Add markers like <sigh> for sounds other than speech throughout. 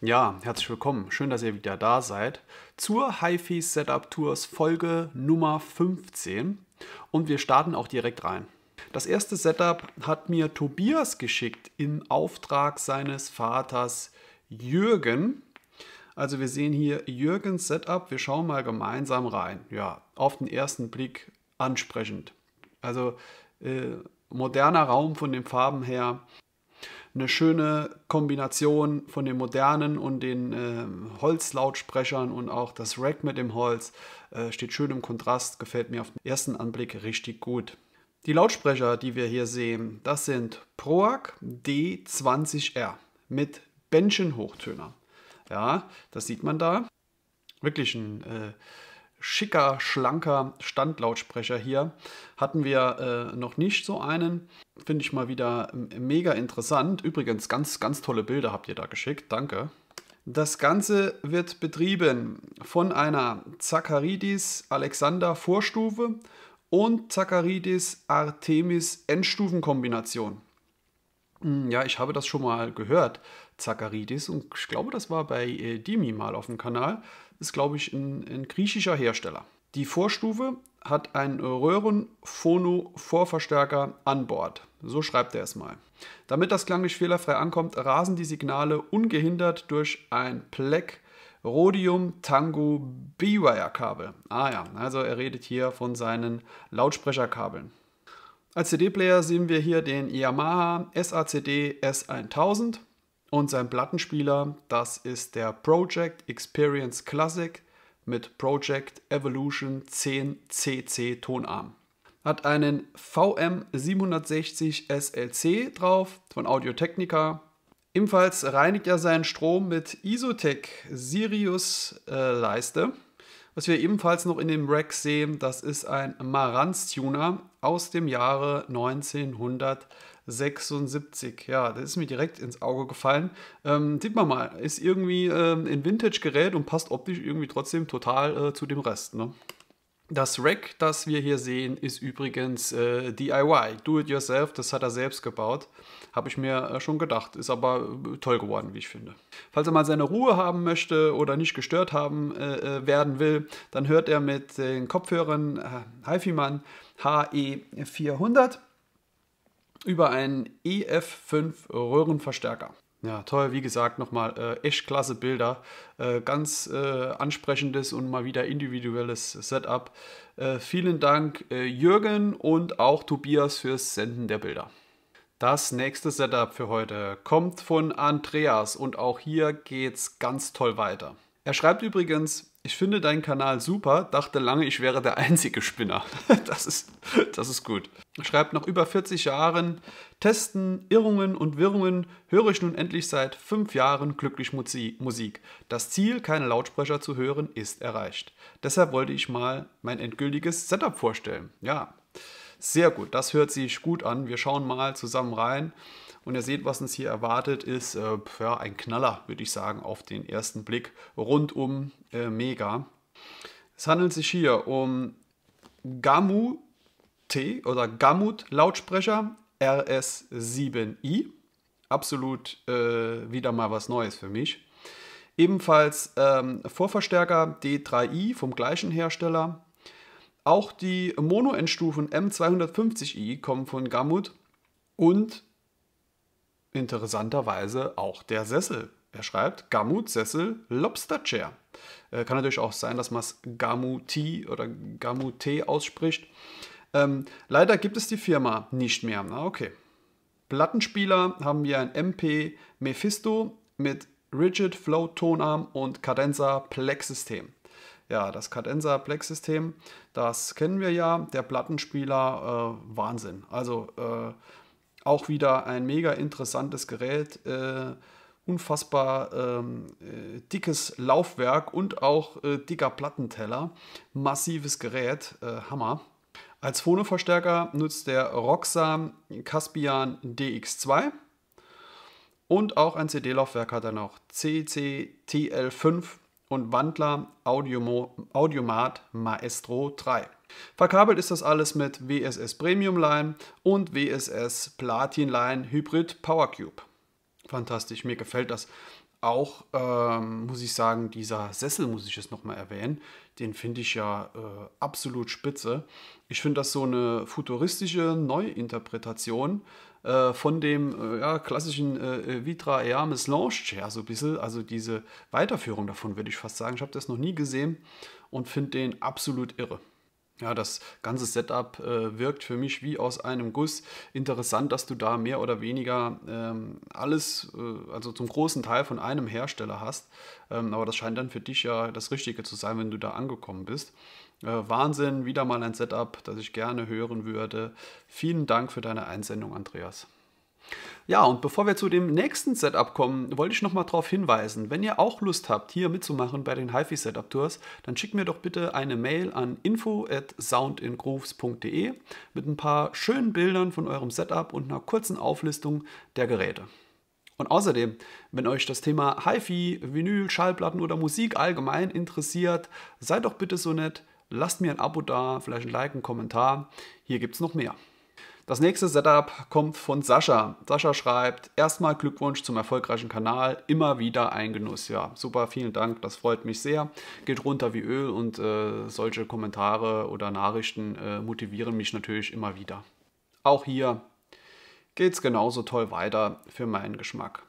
Ja, herzlich willkommen. Schön, dass ihr wieder da seid zur HiFi Setup Tours Folge Nummer 15 und wir starten auch direkt rein. Das erste Setup hat mir Tobias geschickt in Auftrag seines Vaters Jürgen. Also wir sehen hier Jürgens Setup. Wir schauen mal gemeinsam rein. Ja, auf den ersten Blick ansprechend. Also äh, moderner Raum von den Farben her eine schöne Kombination von den modernen und den äh, Holzlautsprechern und auch das Rack mit dem Holz äh, steht schön im Kontrast, gefällt mir auf den ersten Anblick richtig gut. Die Lautsprecher, die wir hier sehen, das sind Proac D20R mit Bändchenhochtöner. Ja, das sieht man da. Wirklich ein äh, schicker, schlanker Standlautsprecher hier. Hatten wir äh, noch nicht so einen. Finde ich mal wieder ähm, mega interessant. Übrigens, ganz, ganz tolle Bilder habt ihr da geschickt. Danke. Das Ganze wird betrieben von einer Zacharidis Alexander Vorstufe und Zacharidis Artemis Endstufenkombination. Hm, ja, ich habe das schon mal gehört, Zacharidis, und ich glaube, das war bei äh, Dimi mal auf dem Kanal ist, glaube ich, ein, ein griechischer Hersteller. Die Vorstufe hat einen Röhrenphono-Vorverstärker an Bord. So schreibt er es mal. Damit das klanglich fehlerfrei ankommt, rasen die Signale ungehindert durch ein Pleck Rhodium Tango B-Wire-Kabel. Ah ja, also er redet hier von seinen Lautsprecherkabeln. Als CD-Player sehen wir hier den Yamaha SACD S1000 und sein Plattenspieler, das ist der Project Experience Classic mit Project Evolution 10cc Tonarm. Hat einen VM760 SLC drauf von Audio Technica. Ebenfalls reinigt er seinen Strom mit Isotec Sirius äh, Leiste. Was wir ebenfalls noch in dem Rack sehen, das ist ein Marantz-Tuner aus dem Jahre 1900. 76. Ja, das ist mir direkt ins Auge gefallen. Ähm, sieht man mal, ist irgendwie ähm, ein Vintage-Gerät und passt optisch irgendwie trotzdem total äh, zu dem Rest. Ne? Das Rack, das wir hier sehen, ist übrigens äh, DIY, Do It Yourself, das hat er selbst gebaut. Habe ich mir äh, schon gedacht, ist aber äh, toll geworden, wie ich finde. Falls er mal seine Ruhe haben möchte oder nicht gestört haben äh, äh werden will, dann hört er mit den Kopfhörern äh, HiFi-Mann HE400 über einen EF5 Röhrenverstärker. Ja, toll, wie gesagt, nochmal äh, echt klasse Bilder. Äh, ganz äh, ansprechendes und mal wieder individuelles Setup. Äh, vielen Dank, äh, Jürgen und auch Tobias fürs Senden der Bilder. Das nächste Setup für heute kommt von Andreas und auch hier geht's ganz toll weiter. Er schreibt übrigens, ich finde deinen Kanal super, dachte lange, ich wäre der einzige Spinner. <laughs> Das ist, das ist gut. Schreibt nach über 40 Jahren Testen, Irrungen und Wirrungen höre ich nun endlich seit fünf Jahren glücklich Musik. Das Ziel, keine Lautsprecher zu hören, ist erreicht. Deshalb wollte ich mal mein endgültiges Setup vorstellen. Ja, sehr gut. Das hört sich gut an. Wir schauen mal zusammen rein. Und ihr seht, was uns hier erwartet, ist äh, ja, ein Knaller, würde ich sagen, auf den ersten Blick. Rundum äh, mega. Es handelt sich hier um Gamu T oder Gamut Lautsprecher RS7i. Absolut äh, wieder mal was Neues für mich. Ebenfalls ähm, Vorverstärker D3i vom gleichen Hersteller. Auch die Mono-Endstufen M250i kommen von Gamut und interessanterweise auch der Sessel. Er schreibt Gamut Sessel Lobster Chair. Äh, kann natürlich auch sein, dass man es Gamuti oder Gamute ausspricht. Ähm, leider gibt es die Firma nicht mehr. Na, okay. Plattenspieler haben wir ein MP Mephisto mit Rigid Flow Tonarm und Cadenza Plex System. Ja, das Cadenza Plex System, das kennen wir ja. Der Plattenspieler, äh, Wahnsinn. Also äh, auch wieder ein mega interessantes Gerät. Äh, unfassbar ähm, äh, dickes Laufwerk und auch äh, dicker Plattenteller. Massives Gerät, äh, Hammer. Als Phonoverstärker nutzt der Roxam Caspian DX2 und auch ein CD-Laufwerk hat er noch, CCTL5 und Wandler Audiomo, Audiomat Maestro 3. Verkabelt ist das alles mit WSS Premium Line und WSS Platin Line Hybrid Power Cube. Fantastisch, mir gefällt das. Auch ähm, muss ich sagen, dieser Sessel muss ich jetzt nochmal erwähnen. Den finde ich ja äh, absolut spitze. Ich finde das so eine futuristische Neuinterpretation äh, von dem äh, ja, klassischen äh, äh Vitra Eames Launch Chair so ein bisschen. Also diese Weiterführung davon würde ich fast sagen. Ich habe das noch nie gesehen und finde den absolut irre. Ja, das ganze Setup äh, wirkt für mich wie aus einem Guss. Interessant, dass du da mehr oder weniger ähm, alles, äh, also zum großen Teil von einem Hersteller hast. Ähm, aber das scheint dann für dich ja das Richtige zu sein, wenn du da angekommen bist. Äh, Wahnsinn, wieder mal ein Setup, das ich gerne hören würde. Vielen Dank für deine Einsendung, Andreas. Ja, und bevor wir zu dem nächsten Setup kommen, wollte ich nochmal darauf hinweisen, wenn ihr auch Lust habt, hier mitzumachen bei den HiFi Setup Tours, dann schickt mir doch bitte eine Mail an info at soundingrooves.de mit ein paar schönen Bildern von eurem Setup und einer kurzen Auflistung der Geräte. Und außerdem, wenn euch das Thema HiFi, Vinyl, Schallplatten oder Musik allgemein interessiert, seid doch bitte so nett, Lasst mir ein Abo da, vielleicht ein Like, einen Kommentar. Hier gibt es noch mehr. Das nächste Setup kommt von Sascha. Sascha schreibt: Erstmal Glückwunsch zum erfolgreichen Kanal, immer wieder ein Genuss. Ja, super, vielen Dank, das freut mich sehr. Geht runter wie Öl und äh, solche Kommentare oder Nachrichten äh, motivieren mich natürlich immer wieder. Auch hier geht es genauso toll weiter für meinen Geschmack.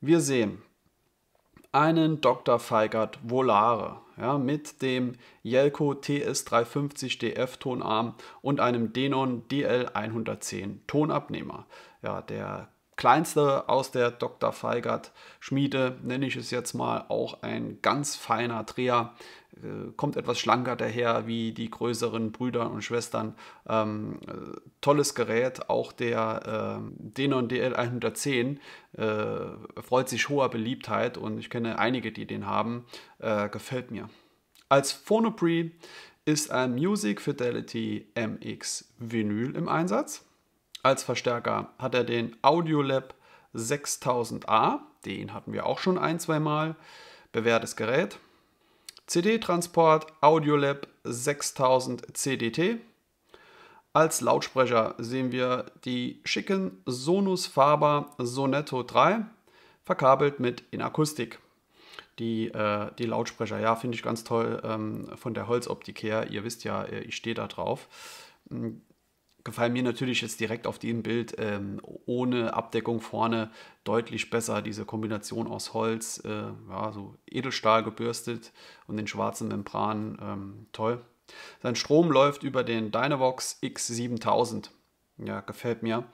Wir sehen einen Dr. Feigert Volare ja, mit dem Yelko TS350 DF Tonarm und einem Denon DL110 Tonabnehmer. Ja, der kleinste aus der Dr. Feigert Schmiede, nenne ich es jetzt mal, auch ein ganz feiner Dreher. Äh, kommt etwas schlanker daher wie die größeren Brüder und Schwestern. Ähm, äh, tolles Gerät, auch der ähm, äh, Denon DL110 freut sich hoher Beliebtheit und ich kenne einige, die den haben. Äh, gefällt mir. Als Phonoprix ist ein Music Fidelity MX Vinyl im Einsatz. Als Verstärker hat er den Audiolab 6000A, den hatten wir auch schon ein, zwei Mal, bewährtes Gerät. CD-Transport Audiolab 6000 CDT. Als Lautsprecher sehen wir die schicken Sonus Faber Sonetto 3, verkabelt mit Inakustik. Die, äh, die Lautsprecher, ja, finde ich ganz toll ähm, von der Holzoptik her. Ihr wisst ja, äh, ich stehe da drauf. Hm, gefallen mir natürlich jetzt direkt auf dem Bild ähm, ohne Abdeckung vorne deutlich besser. Diese Kombination aus Holz, äh, ja, so Edelstahl gebürstet und den schwarzen Membranen, ähm, toll. Sein Strom läuft über den Dynavox X7000. Ja, gefällt mir.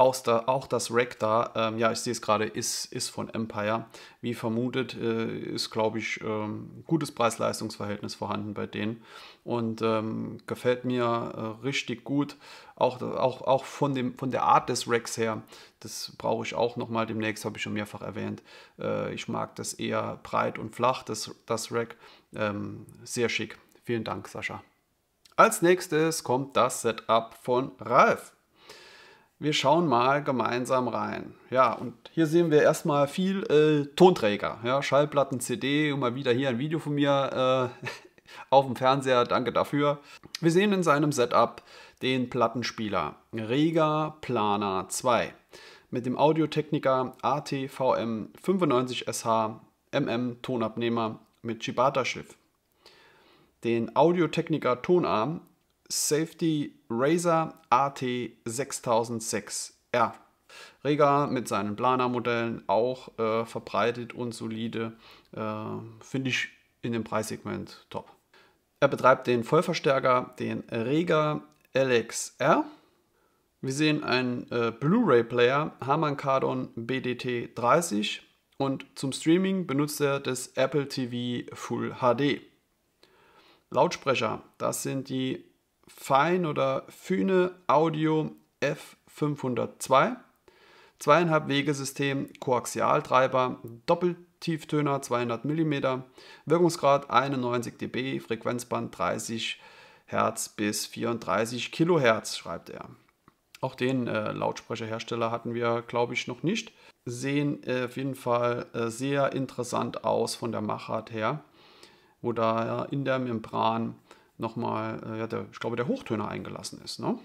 Auch, da, auch das Rack da, ähm, ja, ich sehe es gerade, ist, ist von Empire. Wie vermutet, äh, ist, glaube ich, ähm, gutes Preis-Leistungs-Verhältnis vorhanden bei denen. Und ähm, gefällt mir äh, richtig gut. Auch, auch, auch von, dem, von der Art des Racks her, das brauche ich auch nochmal demnächst, habe ich schon mehrfach erwähnt. Äh, ich mag das eher breit und flach, das, das Rack. Ähm, sehr schick. Vielen Dank, Sascha. Als nächstes kommt das Setup von Ralf. Wir schauen mal gemeinsam rein. Ja, und hier sehen wir erstmal viel äh, Tonträger, ja, Schallplatten, CD und mal wieder hier ein Video von mir äh, <laughs> auf dem Fernseher, danke dafür. Wir sehen in seinem Setup den Plattenspieler Rega Planer 2 mit dem Audiotechniker ATVM 95SH MM Tonabnehmer mit Shibata Schiff, den Audiotechniker Tonarm Safety Razer AT6006R. Rega mit seinen Planer-Modellen auch äh, verbreitet und solide. Äh, Finde ich in dem Preissegment top. Er betreibt den Vollverstärker, den Rega LXR. Wir sehen einen äh, Blu-ray-Player, Harman Kardon BDT30 und zum Streaming benutzt er das Apple TV Full HD. Lautsprecher, das sind die Fein oder Fühne Audio F502, zweieinhalb Wegesystem, Koaxialtreiber, Doppeltieftöner 200 mm, Wirkungsgrad 91 dB, Frequenzband 30 Hertz bis 34 Kilohertz, schreibt er. Auch den äh, Lautsprecherhersteller hatten wir, glaube ich, noch nicht. Sehen äh, auf jeden Fall äh, sehr interessant aus von der Machart her, wo da in der Membran nochmal, äh, der, ich glaube, der Hochtöner eingelassen ist. Ne?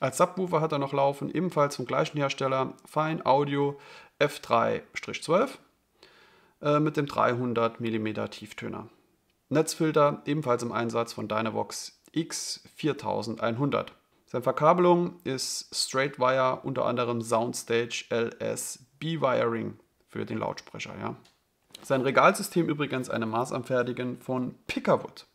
Als Subwoofer hat er noch laufen, ebenfalls vom gleichen Hersteller, Fine Audio F3-12 äh, mit dem 300 mm Tieftöner. Netzfilter ebenfalls im Einsatz von Dynavox X4100. Seine Verkabelung ist Straight Wire, unter anderem Soundstage LS B-Wiring für den Lautsprecher. Ja. Sein Regalsystem übrigens eine Maßanfertigung von Pickerwood.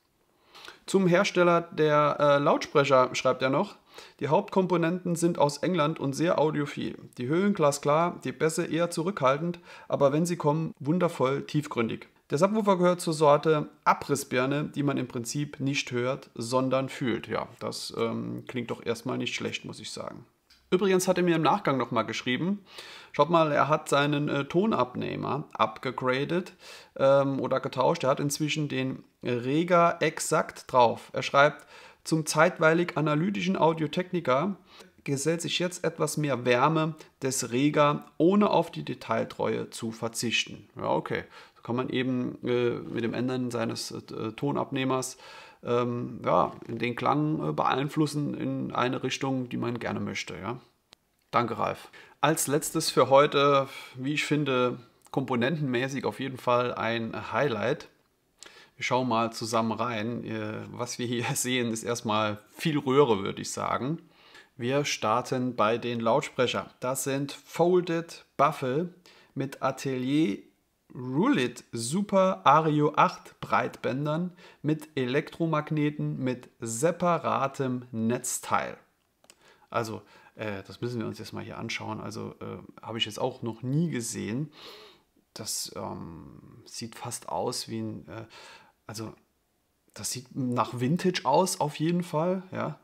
Zum Hersteller der äh, Lautsprecher schreibt er noch, die Hauptkomponenten sind aus England und sehr audiophil. Die Höhen glasklar, die Bässe eher zurückhaltend, aber wenn sie kommen, wundervoll tiefgründig. Der Subwoofer gehört zur Sorte Abrissbirne, die man im Prinzip nicht hört, sondern fühlt. Ja, das ähm, klingt doch erstmal nicht schlecht, muss ich sagen. Übrigens hat er mir im Nachgang nochmal geschrieben, schaut mal, er hat seinen äh, Tonabnehmer abgegradet ähm, oder getauscht. Er hat inzwischen den Rega exakt drauf. Er schreibt, zum zeitweilig analytischen Audiotechniker gesellt sich jetzt etwas mehr Wärme des Rega, ohne auf die Detailtreue zu verzichten. Ja, okay. So kann man eben äh, mit dem Ändern seines äh, Tonabnehmers ähm, ja, den Klang äh, beeinflussen in eine Richtung, die man gerne möchte. Ja. Danke, Ralf. Als letztes für heute, wie ich finde, komponentenmäßig auf jeden Fall ein Highlight. Wir schauen mal zusammen rein. Was wir hier <laughs> sehen, ist erstmal viel Röhre, würde ich sagen. Wir starten bei den Lautsprechern. Das sind Folded Buffel mit Atelier Rulit Super Ario 8 Breitbändern mit Elektromagneten mit separatem Netzteil. Also, äh, das müssen wir uns jetzt mal hier anschauen. Also, äh, habe ich jetzt auch noch nie gesehen. Das ähm, sieht fast aus wie ein. Äh, also, das sieht nach Vintage aus, auf jeden Fall. Ja.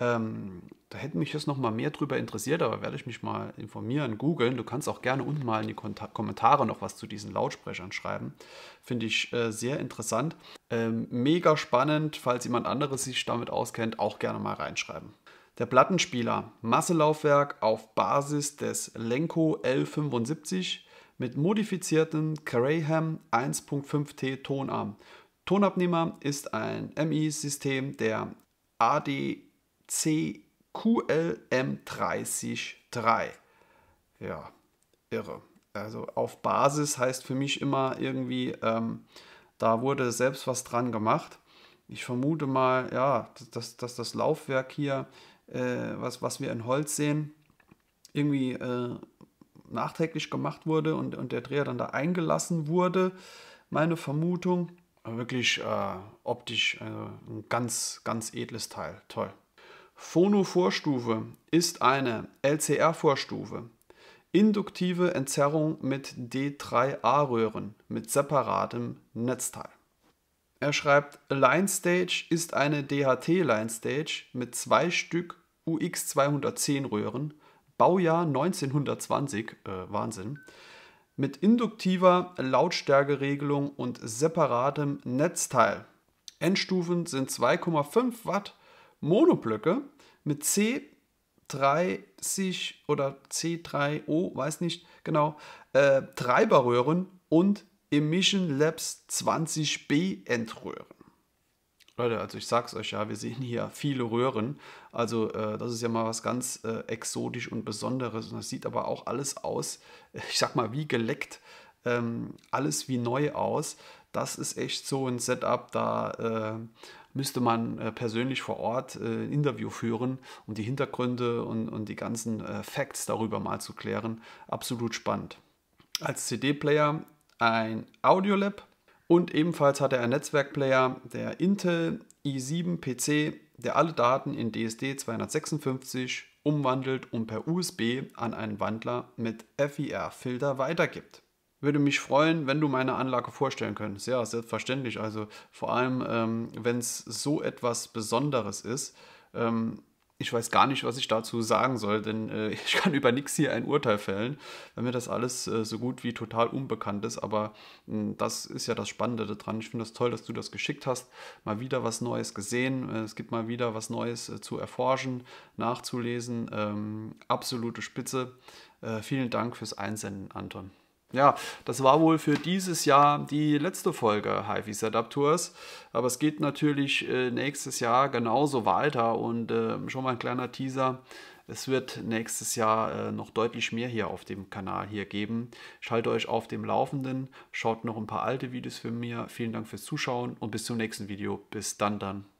Ähm, da hätte mich jetzt noch mal mehr drüber interessiert, aber werde ich mich mal informieren, googeln. Du kannst auch gerne unten mal in die Kommentare noch was zu diesen Lautsprechern schreiben. Finde ich äh, sehr interessant. Ähm, mega spannend, falls jemand anderes sich damit auskennt, auch gerne mal reinschreiben. Der Plattenspieler, Masselaufwerk auf Basis des Lenko L75 mit modifizierten Graham 1.5T Tonarm. Tonabnehmer ist ein MI-System der AD CQLM303. Ja, irre. Also auf Basis heißt für mich immer irgendwie, ähm, da wurde selbst was dran gemacht. Ich vermute mal, ja, dass, dass das Laufwerk hier, äh, was, was wir in Holz sehen, irgendwie äh, nachträglich gemacht wurde und, und der Dreher dann da eingelassen wurde. Meine Vermutung. Wirklich äh, optisch also ein ganz, ganz edles Teil. Toll. Phono-Vorstufe ist eine LCR-Vorstufe. Induktive Entzerrung mit D3A-Röhren mit separatem Netzteil. Er schreibt, Line Stage ist eine DHT Line Stage mit zwei Stück UX210 Röhren, Baujahr 1920, äh, Wahnsinn, mit induktiver Lautstärkeregelung und separatem Netzteil. Endstufen sind 2,5 Watt Monoblöcke mit C30 oder C3O, weiß nicht genau, äh, Treiberröhren und Emission Labs 20B Endröhren. Leute, also ich sag's euch ja, wir sehen hier viele Röhren. Also äh, das ist ja mal was ganz äh, exotisch und Besonderes. Und das sieht aber auch alles aus, <laughs> ich sag mal, wie geleckt, ähm, alles wie neu aus. Das ist echt so ein Setup, da äh, müsste man äh, persönlich vor Ort äh, ein Interview führen, um die Hintergründe und, und die ganzen äh, Facts darüber mal zu klären. Absolut spannend. Als CD-Player ein Audiolab und ebenfalls hat er einen Netzwerkplayer, der Intel i7 PC, der alle Daten in DSD 256 umwandelt und per USB an einen Wandler mit FIR-Filter weitergibt würde mich freuen, wenn du meine Anlage vorstellen könntest. Ja, selbstverständlich. Also vor allem, ähm, wenn es so etwas Besonderes ist. Ähm, ich weiß gar nicht, was ich dazu sagen soll, denn äh, <laughs> ich kann über nichts hier ein Urteil fällen, wenn mir das alles äh, so gut wie total unbekannt ist. Aber mh, hm, das ist ja das Spannende daran. Ich finde das toll, dass du das geschickt hast. Mal wieder was Neues gesehen. Äh, es gibt mal wieder was Neues äh, zu erforschen, nachzulesen. Ähm, absolute Spitze. Äh, vielen Dank fürs Einsenden, Anton. Ja, das war wohl für dieses Jahr die letzte Folge HiFi Setup Tours. Aber es geht natürlich äh, nächstes Jahr genauso weiter und ähm, schon mal ein kleiner Teaser. Es wird nächstes Jahr äh, noch deutlich mehr hier auf dem Kanal hier geben. Ich halte euch auf dem Laufenden. Schaut noch ein paar alte Videos für mir. Vielen Dank fürs Zuschauen und bis zum nächsten Video. Bis dann dann.